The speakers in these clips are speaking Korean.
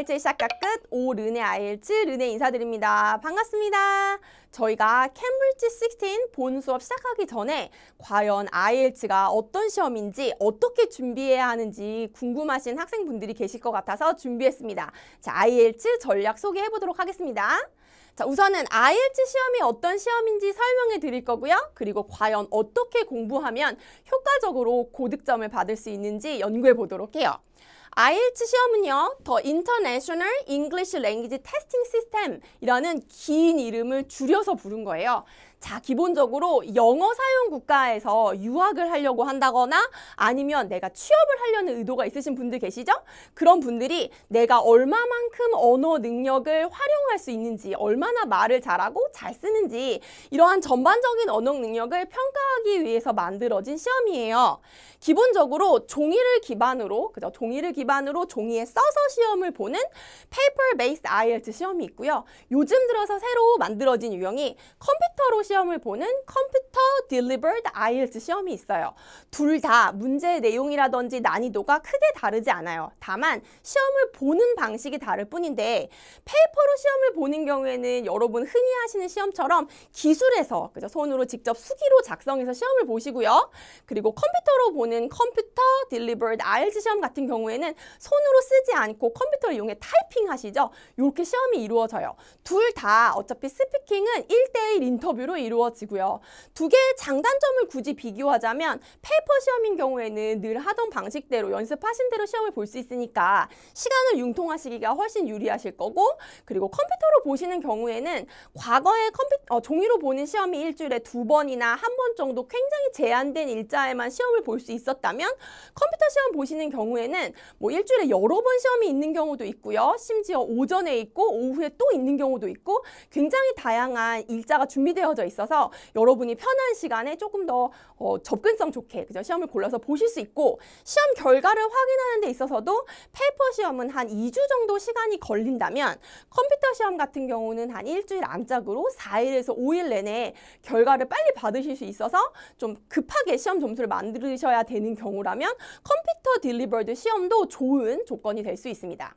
ILT 시작과 끝, 오 르네 i l 츠 르네 인사드립니다. 반갑습니다. 저희가 캠브리지 16 본 수업 시작하기 전에 과연 아 e l t 가 어떤 시험인지 어떻게 준비해야 하는지 궁금하신 학생분들이 계실 것 같아서 준비했습니다. 자, 아 e l t 전략 소개해 보도록 하겠습니다. 자, 우선은 IELTS 시험이 어떤 시험인지 설명해 드릴 거고요. 그리고 과연 어떻게 공부하면 효과적으로 고득점을 받을 수 있는지 연구해 보도록 해요. IELTS 시험은요. 더 International English Language Testing System 이라는 긴 이름을 줄여서 부른 거예요. 자, 기본적으로 영어 사용 국가에서 유학을 하려고 한다거나 아니면 내가 취업을 하려는 의도가 있으신 분들 계시죠? 그런 분들이 내가 얼마만큼 언어 능력을 활용할 수 있는지, 얼마나 말을 잘하고 잘 쓰는지 이러한 전반적인 언어 능력을 평가하기 위해서 만들어진 시험이에요. 기본적으로 종이를 기반으로, 그죠? 종이를 기반으로 종이에 써서 시험을 보는 페이퍼 베이스 IELTS 시험이 있고요. 요즘 들어서 새로 만들어진 유형이 컴퓨터로 시험을 보는 컴퓨터 딜리버드 v e r e IELTS 시험이 있어요. 둘 다 문제의 내용이라든지 난이도가 크게 다르지 않아요. 다만 시험을 보는 방식이 다를 뿐인데 페이퍼로 시험을 보는 경우에는 여러분 흔히 하시는 시험처럼 기술에서 그죠 손으로 직접 수기로 작성해서 시험을 보시고요. 그리고 컴퓨터로 보는 컴퓨터 딜리버드 v e r e IELTS 시험 같은 경우에는 손으로 쓰지 않고 컴퓨터를 이용해 타이핑 하시죠. 이렇게 시험이 이루어져요. 둘 다 어차피 스피킹은 1대1 인터뷰로 이루어지고요. 두 개의 장단점을 굳이 비교하자면 페이퍼 시험인 경우에는 늘 하던 방식대로 연습하신 대로 시험을 볼 수 있으니까 시간을 융통하시기가 훨씬 유리하실 거고 그리고 컴퓨터로 보시는 경우에는 과거에 컴퓨 어, 종이로 보는 시험이 일주일에 두 번이나 한 번 정도 굉장히 제한된 일자에만 시험을 볼 수 있었다면 컴퓨터 시험 보시는 경우에는 뭐 일주일에 여러 번 시험이 있는 경우도 있고요. 심지어 오전에 있고 오후에 또 있는 경우도 있고 굉장히 다양한 일자가 준비되어져 있어서 여러분이 편한 시간에 조금 더 어, 접근성 좋게 그죠? 시험을 골라서 보실 수 있고 시험 결과를 확인하는 데 있어서도 페이퍼 시험은 한 2주 정도 시간이 걸린다면 컴퓨터 시험 같은 경우는 한 일주일 안짝으로 4일에서 5일 내내 결과를 빨리 받으실 수 있어서 좀 급하게 시험 점수를 만드셔야 되는 경우라면 컴퓨터 딜리버드 시험도 좋은 조건이 될 수 있습니다.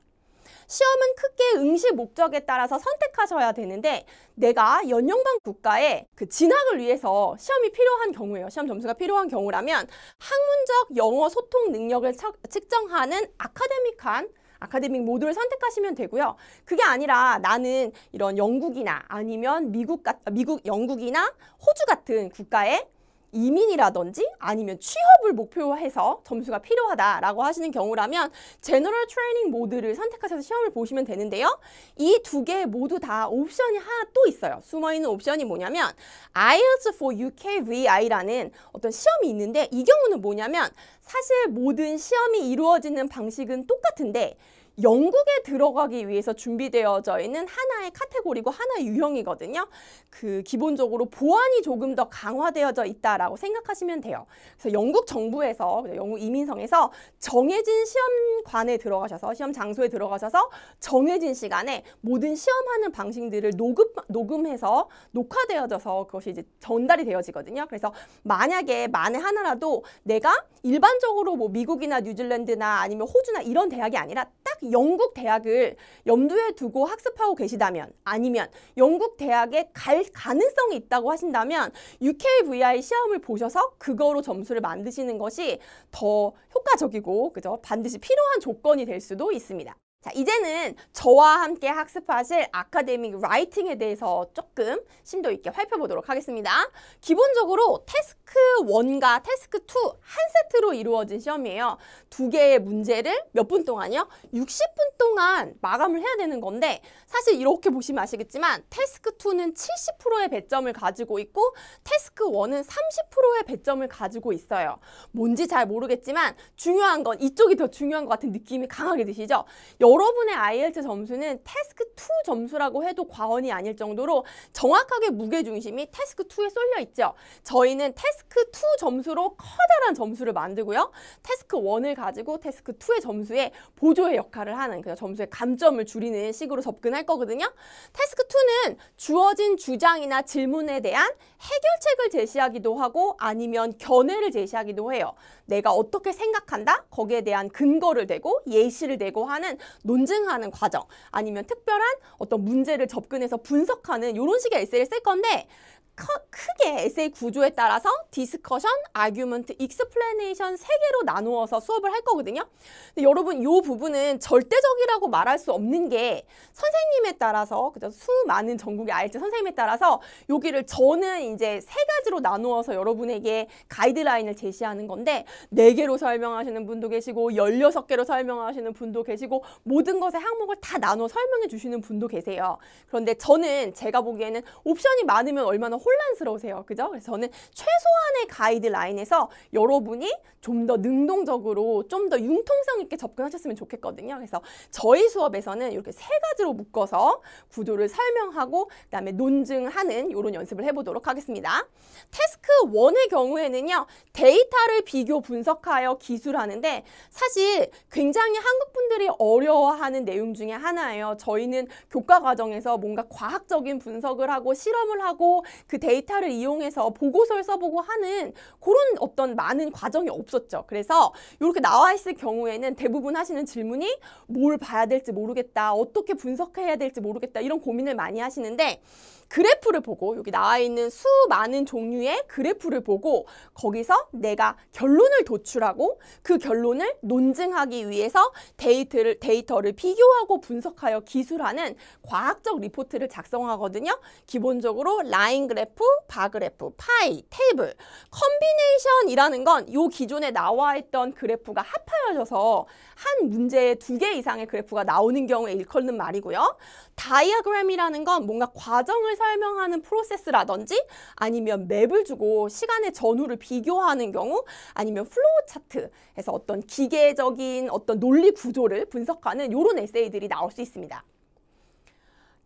시험은 크게 응시 목적에 따라서 선택하셔야 되는데 내가 연령반 국가에 그 진학을 위해서 시험이 필요한 경우예요. 시험 점수가 필요한 경우라면 학문적 영어 소통 능력을 측정하는 아카데믹한 아카데믹 모드를 선택하시면 되고요. 그게 아니라 나는 이런 영국이나 아니면 미국, 미국 영국이나 호주 같은 국가에 이민이라든지 아니면 취업을 목표해서 점수가 필요하다라고 하시는 경우라면 제너럴 트레이닝 모드를 선택하셔서 시험을 보시면 되는데요. 이 두 개 모두 다 옵션이 하나 또 있어요. 숨어있는 옵션이 뭐냐면 IELTS for UKVI라는 어떤 시험이 있는데 이 경우는 뭐냐면 사실 모든 시험이 이루어지는 방식은 똑같은데 영국에 들어가기 위해서 준비되어져 있는 하나의 카테고리고 하나의 유형이거든요. 그 기본적으로 보안이 조금 더 강화되어져 있다라고 생각하시면 돼요. 그래서 영국 정부에서 영국 이민성에서 정해진 시험관에 들어가셔서 시험 장소에 들어가셔서 정해진 시간에 모든 시험하는 방식들을 녹음 녹음해서 녹화되어져서 그것이 이제 전달이 되어지거든요. 그래서 만약에 만에 하나라도 내가 일반적으로 뭐 미국이나 뉴질랜드나 아니면 호주나 이런 대학이 아니라 딱 영국 대학을 염두에 두고 학습하고 계시다면 아니면 영국 대학에 갈 가능성이 있다고 하신다면 UKVI 시험을 보셔서 그거로 점수를 만드시는 것이 더 효과적이고 그죠? 반드시 필요한 조건이 될 수도 있습니다. 자, 이제는 저와 함께 학습하실 아카데믹 라이팅에 대해서 조금 심도 있게 살펴보도록 하겠습니다. 기본적으로 태스크 1과 태스크 2 한 세트로 이루어진 시험이에요. 두 개의 문제를 몇 분 동안요? 60분 동안 마감을 해야 되는 건데 사실 이렇게 보시면 아시겠지만 태스크 2는 70%의 배점을 가지고 있고 태스크 1은 30%의 배점을 가지고 있어요. 뭔지 잘 모르겠지만 중요한 건 이쪽이 더 중요한 것 같은 느낌이 강하게 드시죠? 여러분의 IELTS 점수는 테스크 2 점수라고 해도 과언이 아닐 정도로 정확하게 무게중심이 테스크 2에 쏠려 있죠. 저희는 테스크 2 점수로 커다란 점수를 만들고요. 테스크 1을 가지고 테스크 2의 점수에 보조의 역할을 하는 그 점수의 감점을 줄이는 식으로 접근할 거거든요. 테스크 2는 주어진 주장이나 질문에 대한 해결책을 제시하기도 하고 아니면 견해를 제시하기도 해요. 내가 어떻게 생각한다? 거기에 대한 근거를 대고 예시를 대고 하는 논증하는 과정 아니면 특별한 어떤 문제를 접근해서 분석하는 이런 식의 에세이를 쓸 건데 크게 에세이 구조에 따라서 디스커션, 아규먼트, 익스플레네이션 세 개로 나누어서 수업을 할 거거든요. 근데 여러분 이 부분은 절대적이라고 말할 수 없는 게 선생님에 따라서 그죠 수많은 전국의 알지 선생님에 따라서 여기를 저는 이제 세 가지로 나누어서 여러분에게 가이드라인을 제시하는 건데 네 개로 설명하시는 분도 계시고 열여섯 개로 설명하시는 분도 계시고 모든 것의 항목을 다 나눠 설명해 주시는 분도 계세요. 그런데 저는 제가 보기에는 옵션이 많으면 얼마나 혼란스러우세요. 그죠? 그래서 저는 최소한의 가이드라인에서 여러분이 좀 더 능동적으로 좀 더 융통성 있게 접근하셨으면 좋겠거든요. 그래서 저희 수업에서는 이렇게 세 가지로 묶어서 구조를 설명하고 그다음에 논증하는 이런 연습을 해보도록 하겠습니다. 태스크 1의 경우에는요. 데이터를 비교 분석하여 기술하는데 사실 굉장히 한국 분들이 어려워하는 내용 중에 하나예요. 저희는 교과 과정에서 뭔가 과학적인 분석을 하고 실험을 하고 그 데이터를 이용해서 보고서를 써보고 하는 그런 어떤 많은 과정이 없었죠. 그래서 이렇게 나와 있을 경우에는 대부분 하시는 질문이 뭘 봐야 될지 모르겠다. 어떻게 분석해야 될지 모르겠다. 이런 고민을 많이 하시는데 그래프를 보고 여기 나와 있는 수많은 종류의 그래프를 보고 거기서 내가 결론을 도출하고 그 결론을 논증하기 위해서 데이터를, 데이터를 비교하고 분석하여 기술하는 과학적 리포트를 작성하거든요. 기본적으로 라인 그래프 그래프, 바그래프, 파이, 테이블, 컨비네이션이라는 건 요 기존에 나와 있던 그래프가 합하여져서 한 문제에 두 개 이상의 그래프가 나오는 경우에 일컫는 말이고요. 다이아그램이라는 건 뭔가 과정을 설명하는 프로세스라든지 아니면 맵을 주고 시간의 전후를 비교하는 경우 아니면 플로우 차트에서 어떤 기계적인 어떤 논리 구조를 분석하는 이런 에세이들이 나올 수 있습니다.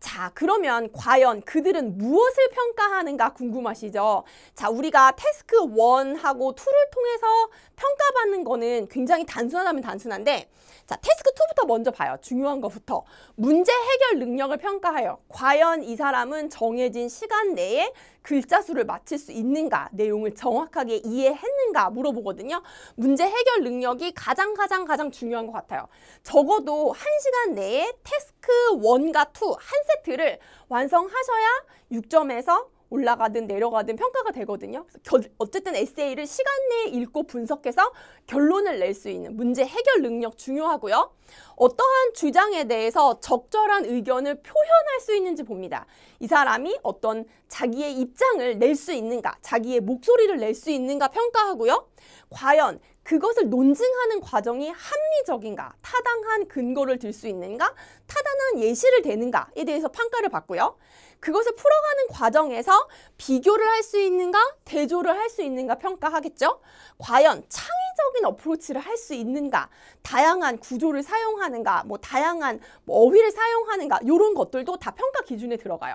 자, 그러면 과연 그들은 무엇을 평가하는가 궁금하시죠? 자, 우리가 태스크 1하고 2를 통해서 평가받는 거는 굉장히 단순하다면 단순한데 자, 태스크 2부터 먼저 봐요. 중요한 것부터. 문제 해결 능력을 평가하여 과연 이 사람은 정해진 시간 내에 글자 수를 맞출수 있는가, 내용을 정확하게 이해했는가 물어보거든요. 문제 해결 능력이 가장 가장 가장 중요한 것 같아요. 적어도 1시간 내에 테스크1과2 한 세트를 완성하셔야 6점에서 올라가든 내려가든 평가가 되거든요. 겨, 어쨌든 에세이를 시간 내에 읽고 분석해서 결론을 낼 수 있는 문제 해결 능력 중요하고요. 어떠한 주장에 대해서 적절한 의견을 표현할 수 있는지 봅니다. 이 사람이 어떤 자기의 입장을 낼 수 있는가, 자기의 목소리를 낼 수 있는가 평가하고요. 과연 그것을 논증하는 과정이 합리적인가, 타당한 근거를 들 수 있는가, 타당한 예시를 대는가에 대해서 평가를 받고요. 그것을 풀어가는 과정에서 비교를 할 수 있는가, 대조를 할 수 있는가 평가하겠죠. 과연 창의 시각적인 어프로치를 할 수 있는가, 다양한 구조를 사용하는가, 뭐 다양한 뭐 어휘를 사용하는가 이런 것들도 다 평가 기준에 들어가요.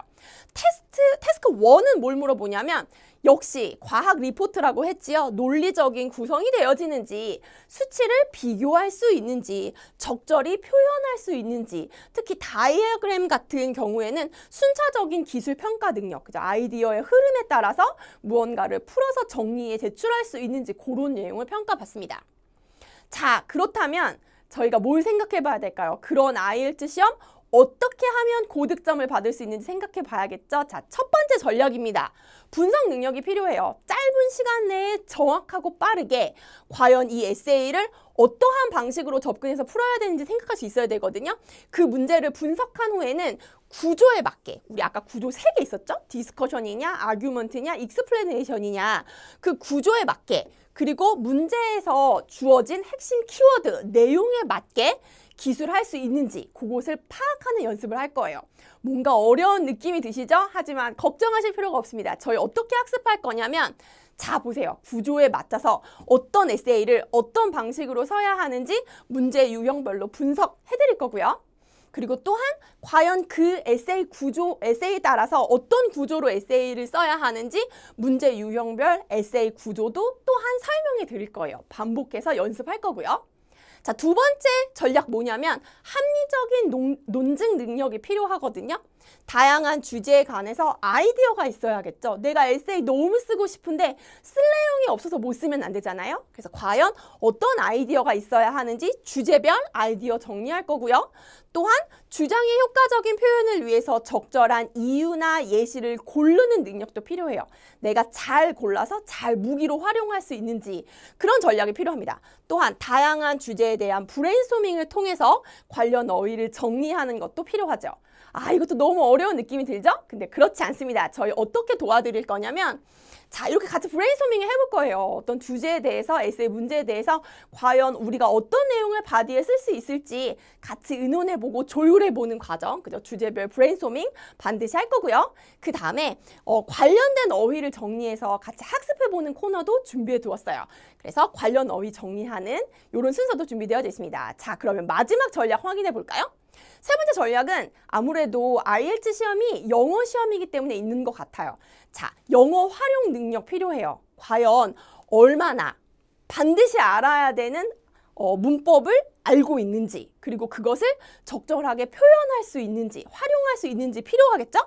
테스트 테스크 1은 뭘 물어보냐면 역시 과학 리포트라고 했지요. 논리적인 구성이 되어지는지, 수치를 비교할 수 있는지, 적절히 표현할 수 있는지, 특히 다이어그램 같은 경우에는 순차적인 기술 평가 능력, 그죠? 아이디어의 흐름에 따라서 무언가를 풀어서 정리에 제출할 수 있는지 그런 내용을 평가받습니다. 않습니다. 자, 그렇다면 저희가 뭘 생각해 봐야 될까요? 그런 IELTS 시험 어떻게 하면 고득점을 받을 수 있는지 생각해 봐야겠죠? 자, 첫 번째 전략입니다. 분석 능력이 필요해요. 짧은 시간 내에 정확하고 빠르게 과연 이 에세이를 어떠한 방식으로 접근해서 풀어야 되는지 생각할 수 있어야 되거든요. 그 문제를 분석한 후에는 구조에 맞게 우리 아까 구조 세 개 있었죠? 디스커션이냐, 아규먼트냐, 익스플레네이션이냐 그 구조에 맞게 그리고 문제에서 주어진 핵심 키워드, 내용에 맞게 기술할 수 있는지 그곳을 파악하는 연습을 할 거예요. 뭔가 어려운 느낌이 드시죠? 하지만 걱정하실 필요가 없습니다. 저희 어떻게 학습할 거냐면 자 보세요. 구조에 맞춰서 어떤 에세이를 어떤 방식으로 써야 하는지 문제 유형별로 분석해드릴 거고요. 그리고 또한 과연 그 에세이 구조, 에세이 따라서 어떤 구조로 에세이를 써야 하는지 문제 유형별 에세이 구조도 또한 설명해 드릴 거예요. 반복해서 연습할 거고요. 자, 두 번째 전략 뭐냐면 합리적인 논, 논증 능력이 필요하거든요. 다양한 주제에 관해서 아이디어가 있어야겠죠. 내가 에세이 너무 쓰고 싶은데 쓸 내용이 없어서 못 쓰면 안 되잖아요. 그래서 과연 어떤 아이디어가 있어야 하는지 주제별 아이디어 정리할 거고요. 또한 주장의 효과적인 표현을 위해서 적절한 이유나 예시를 고르는 능력도 필요해요. 내가 잘 골라서 잘 무기로 활용할 수 있는지 그런 전략이 필요합니다. 또한 다양한 주제의 대한 브레인스토밍을 통해서 관련 어휘를 정리하는 것도 필요하죠. 아, 이것도 너무 어려운 느낌이 들죠? 근데 그렇지 않습니다. 저희 어떻게 도와드릴 거냐면 자, 이렇게 같이 브레인스토밍을 해볼 거예요. 어떤 주제에 대해서, 에세이 문제에 대해서 과연 우리가 어떤 내용을 바디에 쓸 수 있을지 같이 의논해보고 조율해보는 과정, 그죠? 주제별 브레인스토밍 반드시 할 거고요. 그 다음에 어, 관련된 어휘를 정리해서 같이 학습해보는 코너도 준비해두었어요. 그래서 관련 어휘 정리하는 이런 순서도 준비되어 있습니다. 자, 그러면 마지막 전략 확인해볼까요? 세 번째 전략은 아무래도 IELTS 시험이 영어 시험이기 때문에 있는 것 같아요. 자, 영어 활용 능력 필요해요. 과연 얼마나 반드시 알아야 되는 어, 문법을 알고 있는지 그리고 그것을 적절하게 표현할 수 있는지 활용할 수 있는지 필요하겠죠?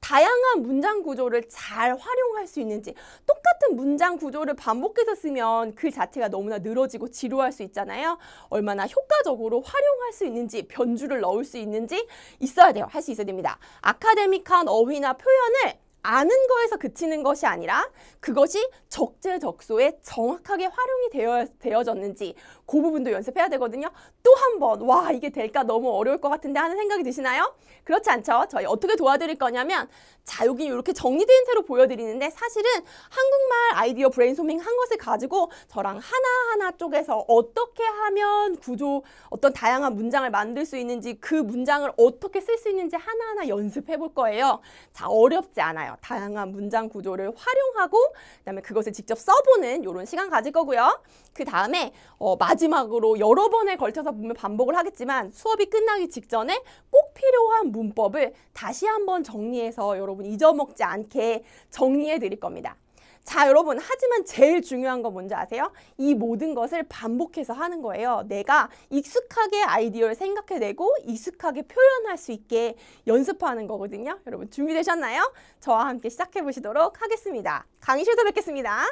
다양한 문장 구조를 잘 활용할 수 있는지 똑같은 문장 구조를 반복해서 쓰면 글 자체가 너무나 늘어지고 지루할 수 있잖아요. 얼마나 효과적으로 활용할 수 있는지 변주를 넣을 수 있는지 있어야 돼요. 할 수 있어야 됩니다. 아카데믹한 어휘나 표현을 아는 거에서 그치는 것이 아니라 그것이 적재적소에 정확하게 활용이 되어, 되어졌는지 그 부분도 연습해야 되거든요. 또 한 번, 와, 이게 될까 너무 어려울 것 같은데 하는 생각이 드시나요? 그렇지 않죠. 저희 어떻게 도와드릴 거냐면 자 여기 이렇게 정리된 채로 보여드리는데 사실은 한국말 아이디어 브레인소밍 한 것을 가지고 저랑 하나하나 쪽에서 어떻게 하면 구조 어떤 다양한 문장을 만들 수 있는지 그 문장을 어떻게 쓸 수 있는지 하나하나 연습해 볼 거예요. 자 어렵지 않아요. 다양한 문장 구조를 활용하고 그다음에 그것을 직접 써보는 이런 시간 가질 거고요. 그 다음에 어, 마지막으로 여러 번에 걸쳐서 보면 반복을 하겠지만 수업이 끝나기 직전에 꼭 필요한 문법을 다시 한번 정리해서 여러분 여러분 잊어먹지 않게 정리해 드릴 겁니다. 자, 여러분. 하지만 제일 중요한 건 뭔지 아세요? 이 모든 것을 반복해서 하는 거예요. 내가 익숙하게 아이디어를 생각해내고 익숙하게 표현할 수 있게 연습하는 거거든요. 여러분 준비되셨나요? 저와 함께 시작해 보시도록 하겠습니다. 강의실에서 뵙겠습니다.